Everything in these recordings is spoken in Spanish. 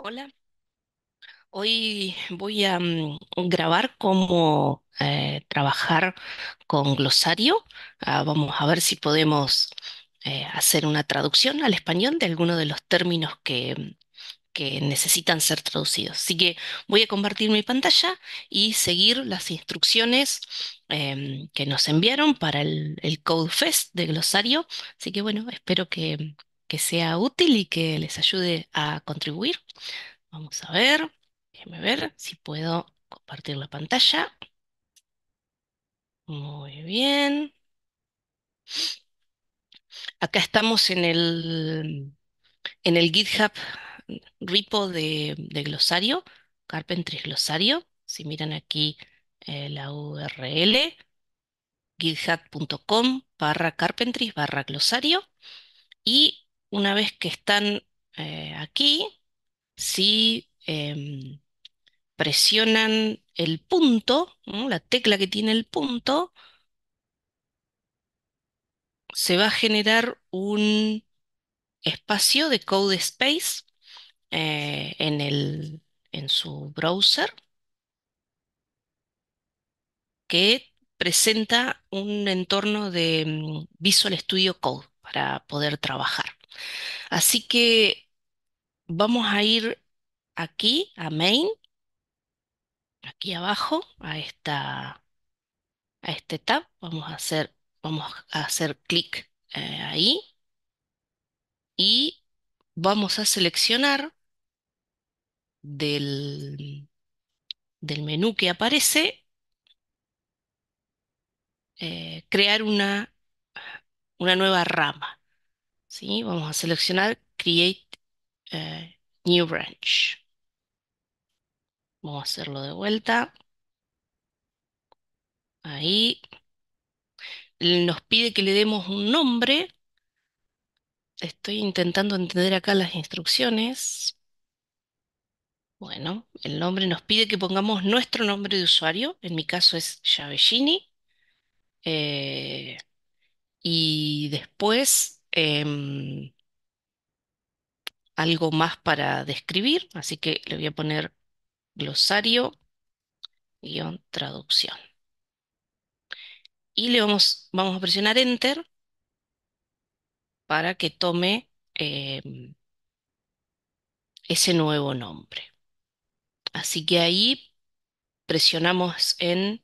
Hola, hoy voy a mm, grabar cómo eh, trabajar con glosario. Ah, vamos a ver si podemos eh, hacer una traducción al español de algunos de los términos que, mm, que necesitan ser traducidos. Así que voy a compartir mi pantalla y seguir las instrucciones em, que nos enviaron para el, el Code Fest de glosario. Así que bueno, espero que que sea útil y que les ayude a contribuir. Vamos a ver, déjenme ver si puedo compartir la pantalla. Muy bien. Acá estamos en el, en el GitHub repo de, glosario, Carpentries Glosario. Si miran aquí eh, la URL, github.com barra carpentries barra glosario. Y una vez que están eh, aquí, si em, presionan el punto, la tecla que tiene el punto, se va a generar un espacio de code space eh, en, en su browser que presenta un entorno de mm, Visual Studio Code para poder trabajar. Así que vamos a ir aquí a main, aquí abajo, a esta, a este tab. Vamos a hacer, vamos a hacer clic eh, ahí y vamos a seleccionar del, del menú que aparece eh, crear una, una nueva rama. Vamos a seleccionar Create eh, New Branch. Vamos a hacerlo de vuelta. Ahí. Nos pide que le demos un nombre. Estoy intentando entender acá las instrucciones. Bueno, el nombre nos pide que pongamos nuestro nombre de usuario. En mi caso es Yavellini. Eh, y después Em, algo más para describir, así que le voy a poner glosario guión traducción. Y le vamos, vamos a presionar Enter para que tome em, ese nuevo nombre. Así que ahí presionamos en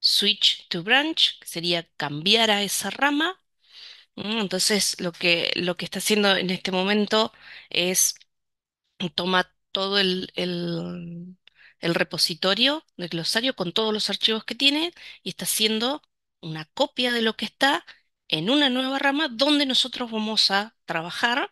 Switch to Branch, que sería cambiar a esa rama, Mm, entonces, lo que, lo que está haciendo en este momento es toma todo el, repositorio del glosario con todos los archivos que tiene y está haciendo una copia de lo que está en una nueva rama donde nosotros vamos a trabajar.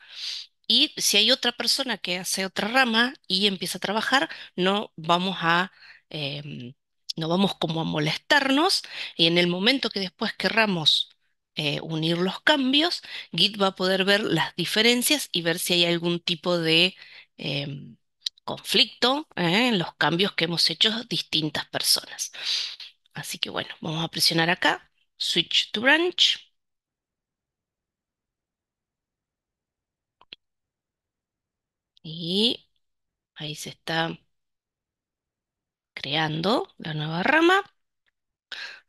Y si hay otra persona que hace otra rama y empieza a trabajar, no vamos a, em, no vamos como a molestarnos. Y en el momento que después querramos eh, unir los cambios, Git va a poder ver las diferencias y ver si hay algún tipo de em, conflicto ¿eh? en los cambios que hemos hecho distintas personas. Así que bueno, vamos a presionar acá, switch to branch. Y ahí se está creando la nueva rama.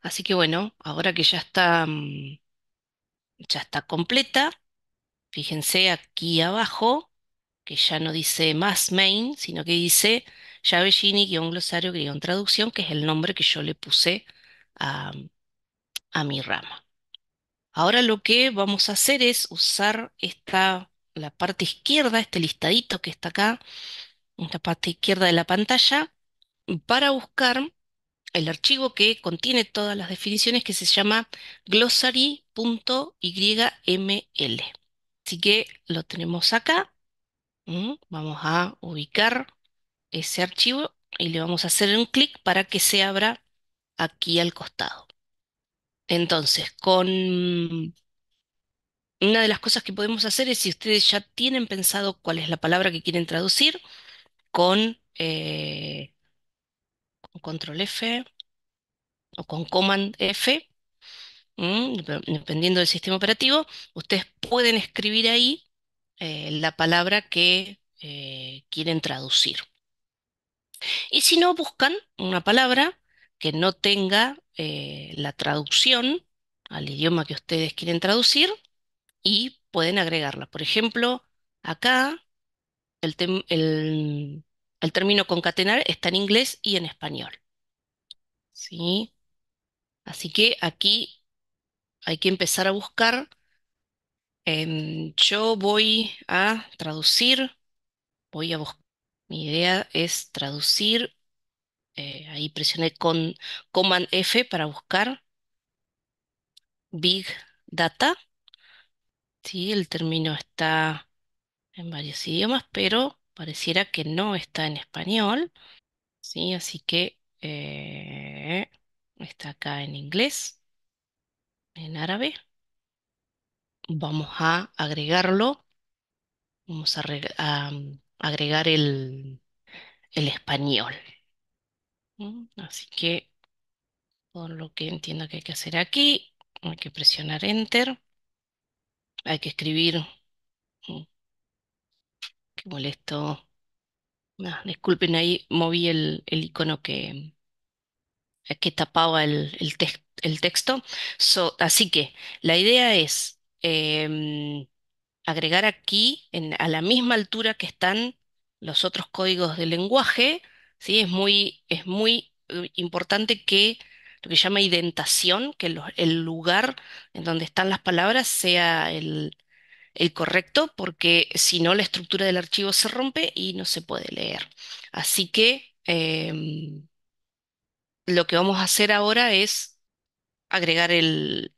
Así que bueno, ahora que ya está... Mm, ya está completa. Fíjense aquí abajo, que ya no dice más main, sino que dice guión glosario traducción que es el nombre que yo le puse a, mi rama. Ahora lo que vamos a hacer es usar esta, la parte izquierda, este listadito que está acá, la parte izquierda de la pantalla, para buscar el archivo que contiene todas las definiciones que se llama glossary.yml. Así que lo tenemos acá. Vamos a ubicar ese archivo y le vamos a hacer un clic para que se abra aquí al costado. Entonces, con una de las cosas que podemos hacer es si ustedes ya tienen pensado cuál es la palabra que quieren traducir, con eh, o control F o con command F, dependiendo del sistema operativo, ustedes pueden escribir ahí eh, la palabra que eh, quieren traducir. Y si no, buscan una palabra que no tenga eh, la traducción al idioma que ustedes quieren traducir y pueden agregarla. Por ejemplo, acá el, el el término concatenar está en inglés y en español. ¿Sí? Así que aquí hay que empezar a buscar. Em, yo voy a traducir, voy a buscar. Mi idea es traducir. Eh, ahí presioné con Command F para buscar Big Data. Sí, el término está en varios idiomas, pero pareciera que no está en español, ¿sí? Así que eh, está acá en inglés, en árabe. Vamos a agregarlo, vamos a, mm, agregar el, español. Así que, por lo que entiendo que hay que hacer aquí, hay que presionar Enter, hay que escribir molesto. disculpen, ahí moví el, icono que, que tapaba el, el, texto. así que la idea es em, agregar aquí, a la misma altura que están los otros códigos de lenguaje, ¿sí? Es muy, es muy eh, importante que lo que llama identación, que el lugar en donde están las palabras sea el el correcto, porque si no la estructura del archivo se rompe y no se puede leer. Así que em, lo que vamos a hacer ahora es agregar el,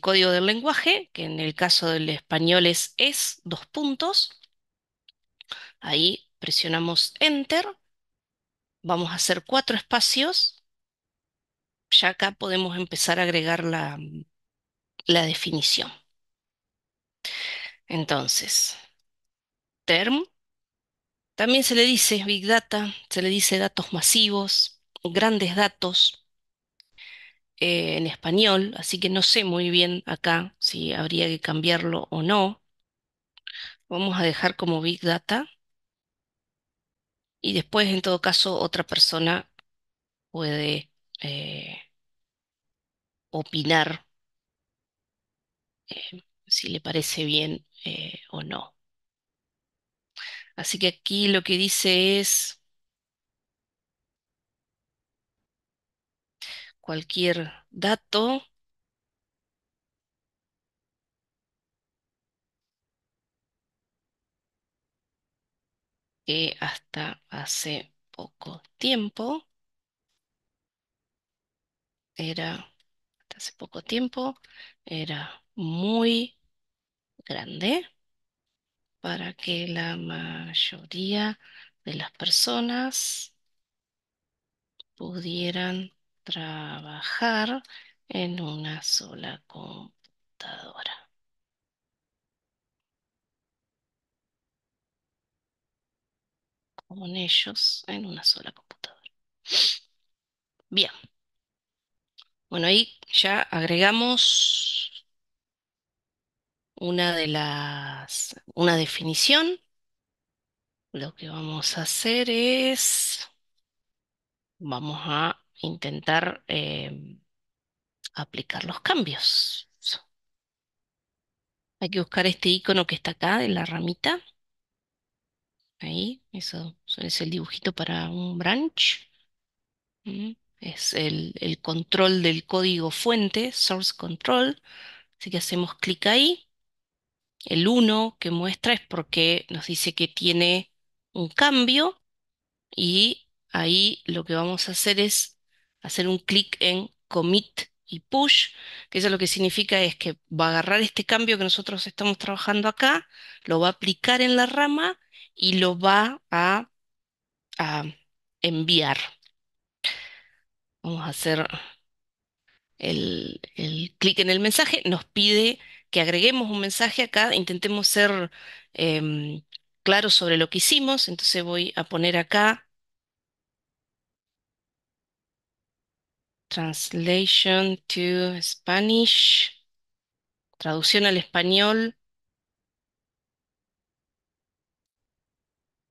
código del lenguaje, que en el caso del español es es, dos puntos. Ahí presionamos Enter. Vamos a hacer cuatro espacios. Ya acá podemos empezar a agregar la definición. Entonces, TERM, también se le dice Big Data, se le dice datos masivos, grandes datos eh, en español, así que no sé muy bien acá si habría que cambiarlo o no. Vamos a dejar como Big Data y después, en todo caso, otra persona puede eh, opinar eh, si le parece bien eh, o no. Así que aquí lo que dice es cualquier dato. que hasta hace poco tiempo era hasta hace poco tiempo era muy grande para que la mayoría de las personas pudieran trabajar en una sola computadora. Con ellos en una sola computadora. Bien. Bueno, ahí ya agregamos una de las, una definición. Lo que vamos a hacer es, vamos a intentar eh, aplicar los cambios. Hay que buscar este icono que está acá en la ramita. Ahí, eso, es el dibujito para un branch. Mm, es el, el control del código fuente, source control. Así que hacemos clic ahí. El 1 que muestra es porque nos dice que tiene un cambio y ahí lo que vamos a hacer es hacer un clic en commit y push, que eso lo que significa es que va a agarrar este cambio que nosotros estamos trabajando acá, lo va a aplicar en la rama y lo va a, a enviar. Vamos a hacer el, el clic en el mensaje, nos pide que agreguemos un mensaje acá, intentemos ser em, claros sobre lo que hicimos, entonces voy a poner acá Translation to Spanish, traducción al español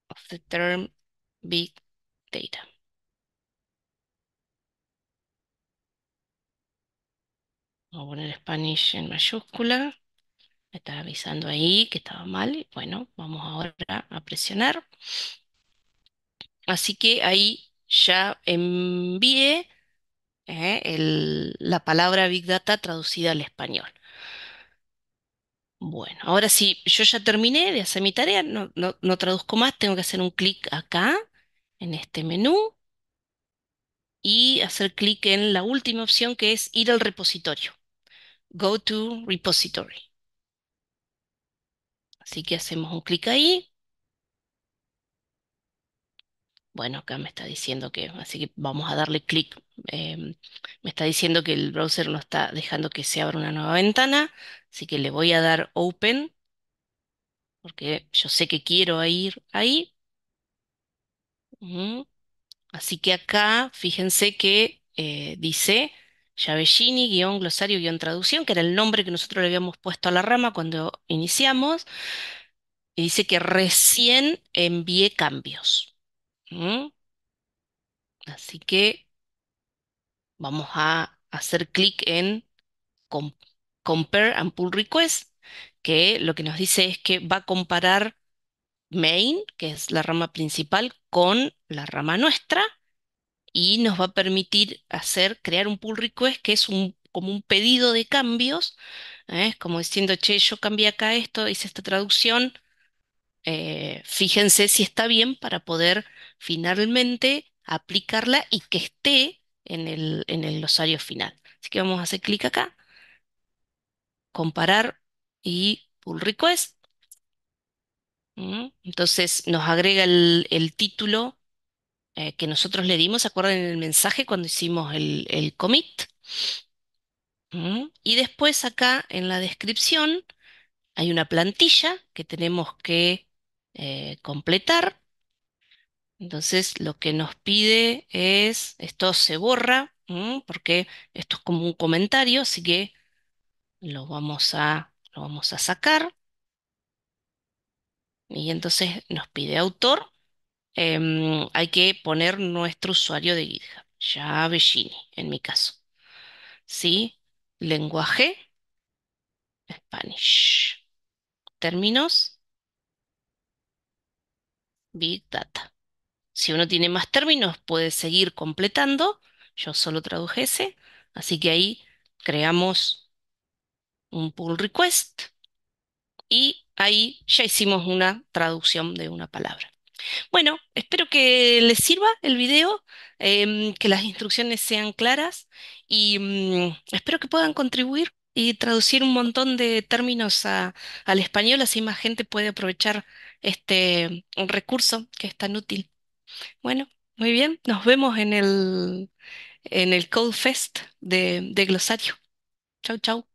of the term Big Data. poner Spanish en mayúscula. Me estaba avisando ahí que estaba mal. Bueno, vamos ahora a presionar. Así que ahí ya envié eh, la palabra Big Data traducida al español. Bueno, ahora sí, yo ya terminé de hacer mi tarea, no traduzco más, tengo que hacer un clic acá, en este menú, y hacer clic en la última opción que es ir al repositorio. Go to Repository. Así que hacemos un clic ahí. Bueno, acá me está diciendo que, así que vamos a darle clic. Em, me está diciendo que el browser no está dejando que se abra una nueva ventana, así que le voy a dar Open, porque yo sé que quiero ir ahí. Así que acá, fíjense que eh, dice Yavellini-glosario-traducción, que era el nombre que nosotros le habíamos puesto a la rama cuando iniciamos, y dice que recién envié cambios. Así que vamos a hacer clic en Compare and Pull Request, que lo que nos dice es que va a comparar main, que es la rama principal, con la rama nuestra, y nos va a permitir hacer, crear un pull request que es un, como un pedido de cambios, ¿eh? es como diciendo, che, yo cambié acá esto, hice esta traducción, eh, fíjense si está bien para poder finalmente aplicarla y que esté en el, en el glosario final. Así que vamos a hacer clic acá, comparar y pull request. Entonces nos agrega el, el título eh, que nosotros le dimos, ¿se acuerdan el mensaje cuando hicimos el, commit? Mm. Y después acá en la descripción hay una plantilla que tenemos que eh, completar. Entonces lo que nos pide es, esto se borra, mm, porque esto es como un comentario, así que lo vamos a, lo vamos a sacar. Y entonces nos pide autor Em, hay que poner nuestro usuario de GitHub, Bellini, en mi caso. ¿Sí? Lenguaje, Spanish. Términos, Big Data. Si uno tiene más términos, puede seguir completando. Yo solo traduje ese, así que ahí creamos un pull request y ahí ya hicimos una traducción de una palabra. Bueno, espero que les sirva el video, em, que las instrucciones sean claras y mm, espero que puedan contribuir y traducir un montón de términos al español, así más gente puede aprovechar este recurso que es tan útil. Bueno, muy bien, nos vemos en el, en el Fest de, de Glosario. Chau, chau.